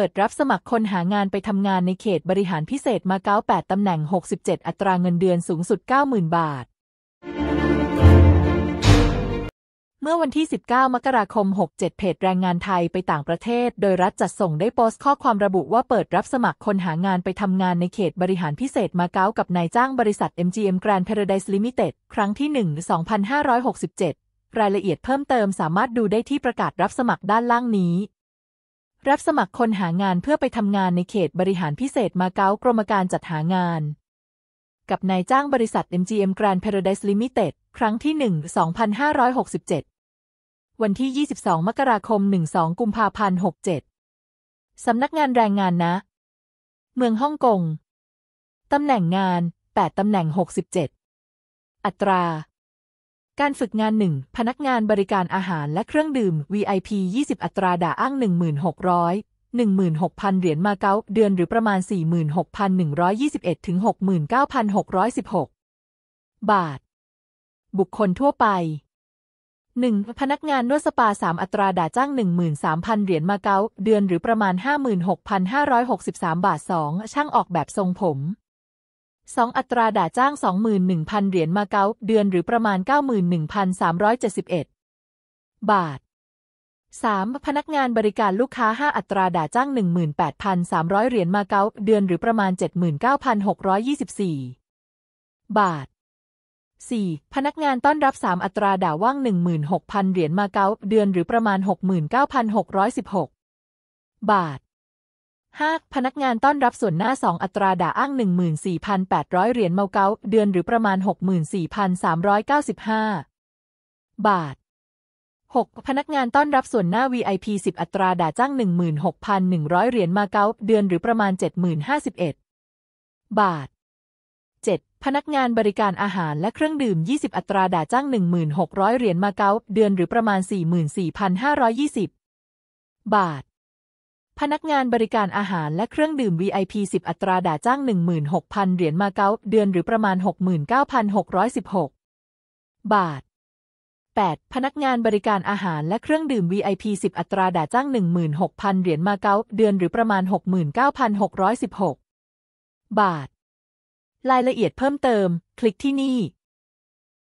เปิดรับสมัครคนหางานไปทำงานในเขตบริหารพิเศษมาเก๊า 8ตำแหน่ง 67 อัตราเงินเดือนสูงสุด 90,000 บาท เมื่อวันที่ 19 มกราคม 67 เพจแรงงานไทยไปต่างประเทศ โดยรัฐจัดส่งได้โพสต์ข้อความระบุว่าเปิดรับสมัครคนหางานไปทำงานในเขตบริหารพิเศษมาเก๊ากับนายจ้างบริษัท MGM Grand Paradise Limited ครั้งที่ 1 2567 รายละเอียดเพิ่มเติมสามารถดูได้ที่ประกาศรับสมัครด้านล่างนี้รับสมัครคนหางานเพื่อไปทำงานในเขตบริหารพิเศษมาเก๊ากรมการจัดหางาน กับนายจ้างบริษัท MGM Grand Paradise Limited ครั้งที่ 1 2567 วันที่ 22 มกราคม 12 กุมภาพันธ์ 67สำนักงานแรงงานนะ เมืองฮ่องกงตำแหน่งงาน 8ตำแหน่ง 67 อัตราการฝึกงาน 1 พนักงานบริการอาหารและเครื่องดื่ม VIP 20 อัตราด่าอ้าง 1,600 16,000เหรียญมาเก๊าเดือนหรือประมาณ 46,121ถึง69,616บาท บุคคลทั่วไป 1. พนักงานนวดสปา 3 อัตราด่าจ้าง 13,000เหรียญมาเก๊าเดือนหรือประมาณ 56,563บาท2ช่างออกแบบทรงผม2อัตราด่าจ้าง21,000เหรียญมาเก๊าเดือนหรือประมาณ91,371บาท 3. พนักงานบริการลูกค้า 5 อัตราด่าจ้าง18,300เหรียญมาเก๊าเดือนหรือประมาณ79,624บาท 4. พนักงานต้อนรับ3อัตราด่าว่าง16,000เหรียญมาเก๊าเดือนหรือประมาณ69,616บาทหาพนักงานต้อนรับส่วนหน้า 2 อัตราด่าอ้าง14,800เหรียญเมาเก๊าเดือนหรือประมาณ 64,395 บาท 6. พนักงานต้อนรับส่วนหน้า VIP 10 อัตราด่าจ้าง16,100เหรียญมาเก๊าเดือนหรือประมาณ7,051บาท 7. พนักงานบริการอาหารและเครื่องดื่ม20 อัตราด่าจ้าง 1,600เหรียญมาเก๊าเดือนหรือประมาณ 44,520 บาทพนักงานบริการอาหารและเครื่องดื่ม VIP 10 อัตราด่าจ้าง 16,000เหรียญมาเก๊า เดือนหรือประมาณ 69,616 บาท 8. พนักงานบริการอาหารและเครื่องดื่ม VIP 10 อัตราด่าจ้าง 16,000เหรียญมาเก๊า เดือนหรือประมาณ 69,616 บาท รายละเอียดเพิ่มเติม คลิกที่นี่